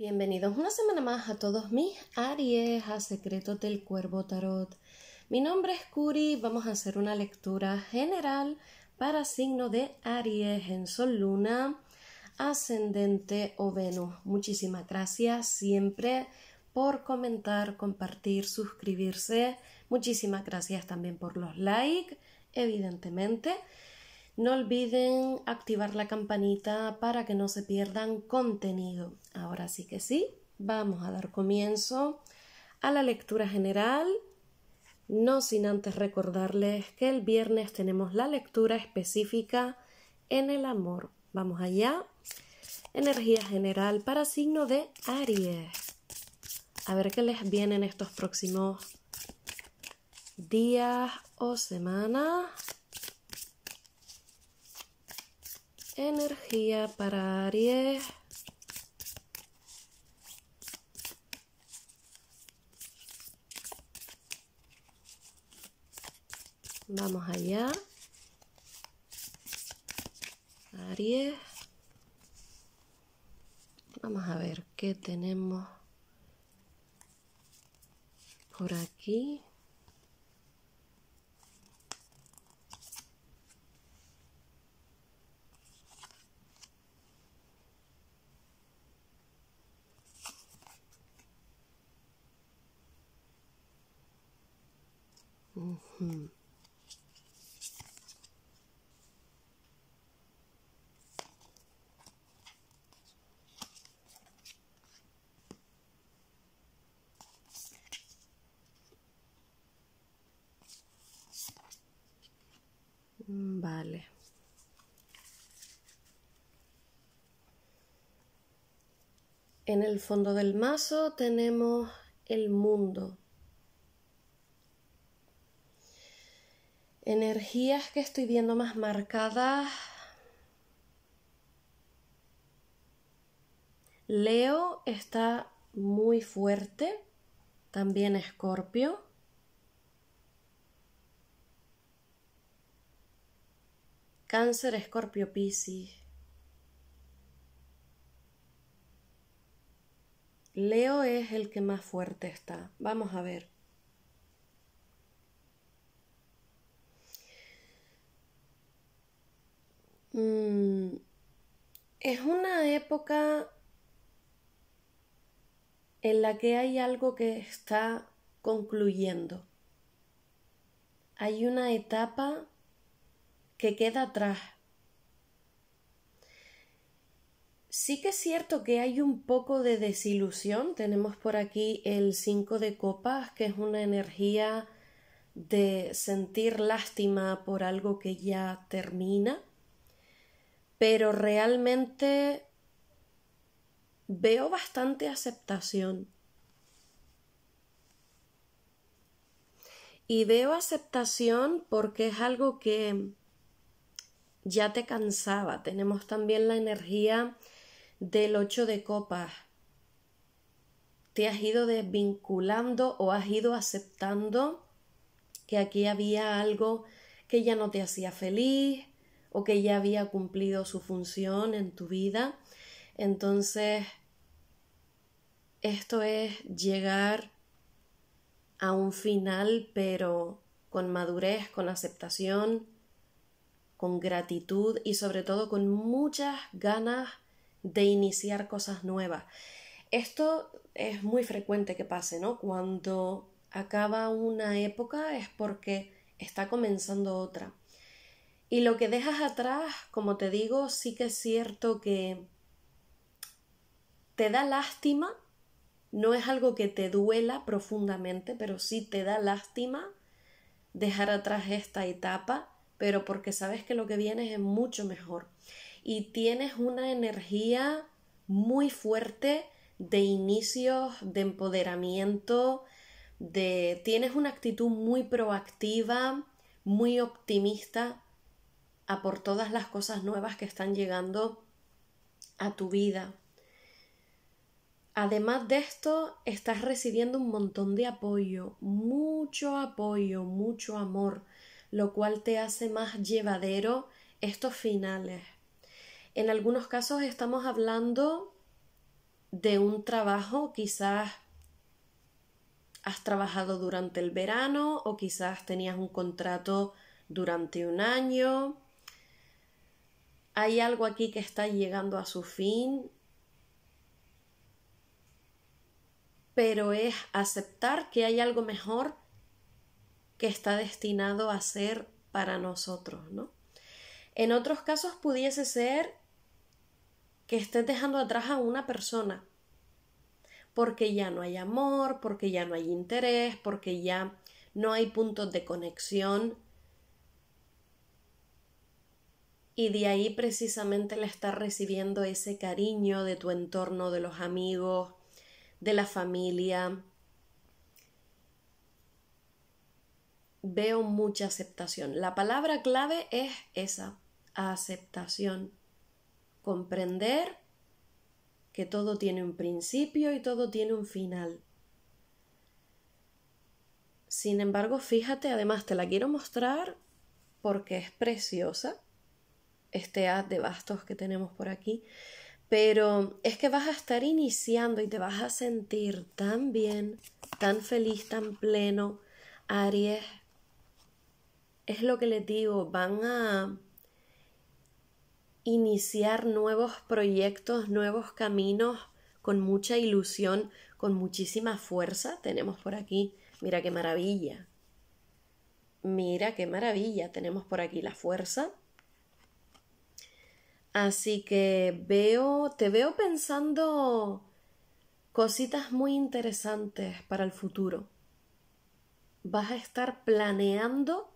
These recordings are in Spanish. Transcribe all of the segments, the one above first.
Bienvenidos una semana más a todos mis Aries, a Secretos del Cuervo Tarot. Mi nombre es Curi, vamos a hacer una lectura general para signo de Aries en Sol Luna, Ascendente o Venus. Muchísimas gracias siempre por comentar, compartir, suscribirse. Muchísimas gracias también por los likes, evidentemente. No olviden activar la campanita para que no se pierdan contenido. Ahora sí que sí, vamos a dar comienzo a la lectura general. No sin antes recordarles que el viernes tenemos la lectura específica en el amor. Vamos allá. Energía general para signo de Aries. A ver qué les viene en estos próximos días o semanas. energía para Aries. Vamos allá. Aries. Vamos a ver qué tenemos por aquí. Vale. En el fondo del mazo tenemos el mundo. energías que estoy viendo más marcadas. Leo está muy fuerte, también Escorpio. Cáncer, Escorpio, Piscis. Leo es el que más fuerte está. Vamos a ver. Mm, es una época en la que hay algo que está concluyendo. Hay una etapa que queda atrás. Sí que es cierto que hay un poco de desilusión. Tenemos por aquí el 5 de copas, que es una energía de sentir lástima por algo que ya termina pero realmente veo bastante aceptación. Y veo aceptación porque es algo que ya te cansaba. Tenemos también la energía del ocho de copas. Te has ido desvinculando o has ido aceptando que aquí había algo que ya no te hacía feliz, o que ya había cumplido su función en tu vida. Entonces, esto es llegar a un final, pero con madurez, con aceptación, con gratitud y sobre todo con muchas ganas de iniciar cosas nuevas. Esto es muy frecuente que pase, ¿no? Cuando acaba una época es porque está comenzando otra. Y lo que dejas atrás, como te digo, sí que es cierto que te da lástima, no es algo que te duela profundamente, pero sí te da lástima dejar atrás esta etapa, pero porque sabes que lo que viene es mucho mejor. Y tienes una energía muy fuerte de inicios, de empoderamiento, de tienes una actitud muy proactiva, muy optimista, a por todas las cosas nuevas que están llegando a tu vida. Además de esto, estás recibiendo un montón de apoyo, mucho apoyo, mucho amor, lo cual te hace más llevadero estos finales. En algunos casos estamos hablando de un trabajo quizás has trabajado durante el verano o quizás tenías un contrato durante un año hay algo aquí que está llegando a su fin, pero es aceptar que hay algo mejor que está destinado a ser para nosotros, ¿no? En otros casos pudiese ser que estés dejando atrás a una persona, porque ya no hay amor, porque ya no hay interés, porque ya no hay puntos de conexión y de ahí precisamente le estás recibiendo ese cariño de tu entorno, de los amigos, de la familia. Veo mucha aceptación. La palabra clave es esa, aceptación. Comprender que todo tiene un principio y todo tiene un final. Sin embargo, fíjate, además te la quiero mostrar porque es preciosa este haz de bastos que tenemos por aquí, pero es que vas a estar iniciando y te vas a sentir tan bien, tan feliz, tan pleno, Aries. Es lo que les digo, van a iniciar nuevos proyectos, nuevos caminos con mucha ilusión, con muchísima fuerza. Tenemos por aquí, mira qué maravilla. Mira qué maravilla, tenemos por aquí la fuerza, Así que veo, te veo pensando cositas muy interesantes para el futuro. Vas a estar planeando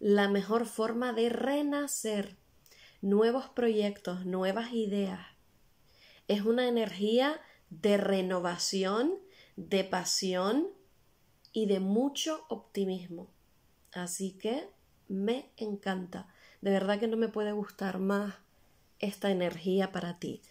la mejor forma de renacer, nuevos proyectos, nuevas ideas. Es una energía de renovación, de pasión y de mucho optimismo. Así que me encanta. De verdad que no me puede gustar más esta energía para ti.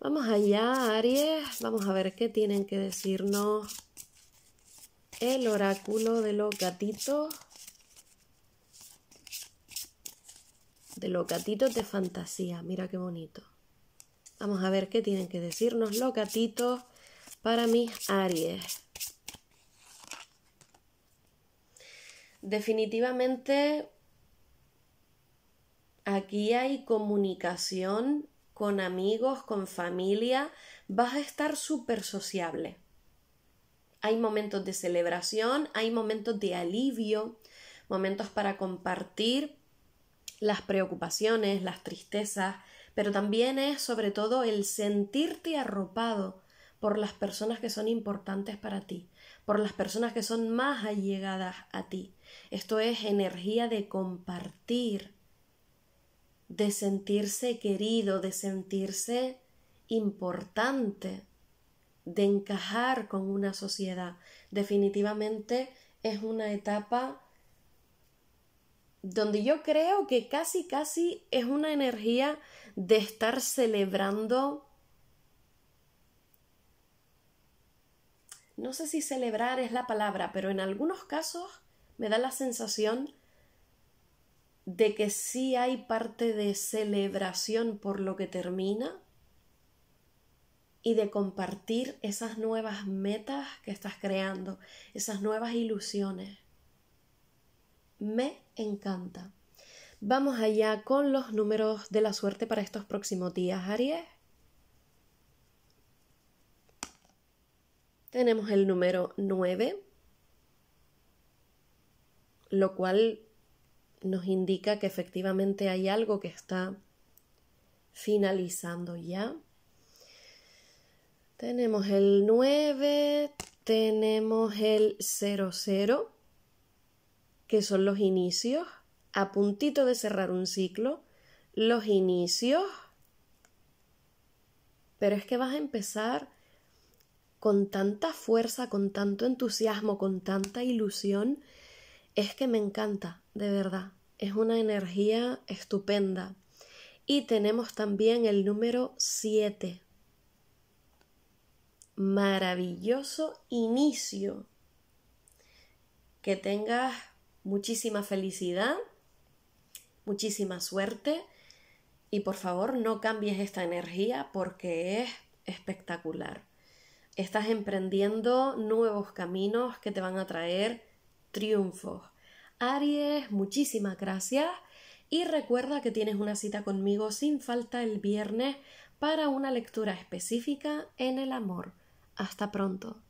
Vamos allá, Aries. Vamos a ver qué tienen que decirnos el oráculo de los gatitos. De los gatitos de fantasía. Mira qué bonito. Vamos a ver qué tienen que decirnos los gatitos para mis Aries. Definitivamente Aquí hay comunicación con amigos, con familia, vas a estar súper sociable. Hay momentos de celebración, hay momentos de alivio, momentos para compartir las preocupaciones, las tristezas, pero también es sobre todo el sentirte arropado por las personas que son importantes para ti, por las personas que son más allegadas a ti. Esto es energía de compartir, de sentirse querido, de sentirse importante, de encajar con una sociedad. Definitivamente es una etapa donde yo creo que casi, casi es una energía de estar celebrando, no sé si celebrar es la palabra, pero en algunos casos me da la sensación de que sí hay parte de celebración por lo que termina y de compartir esas nuevas metas que estás creando, esas nuevas ilusiones. Me encanta. Vamos allá con los números de la suerte para estos próximos días, Aries. Tenemos el número 9, lo cual nos indica que efectivamente hay algo que está finalizando ya. Tenemos el 9, tenemos el 00, que son los inicios, a puntito de cerrar un ciclo, los inicios, pero es que vas a empezar con tanta fuerza, con tanto entusiasmo, con tanta ilusión, es que me encanta, de verdad. Es una energía estupenda. Y tenemos también el número 7. Maravilloso inicio. Que tengas muchísima felicidad, muchísima suerte y por favor no cambies esta energía porque es espectacular. Estás emprendiendo nuevos caminos que te van a traer triunfos Aries, muchísimas gracias y recuerda que tienes una cita conmigo sin falta el viernes para una lectura específica en el amor. Hasta pronto.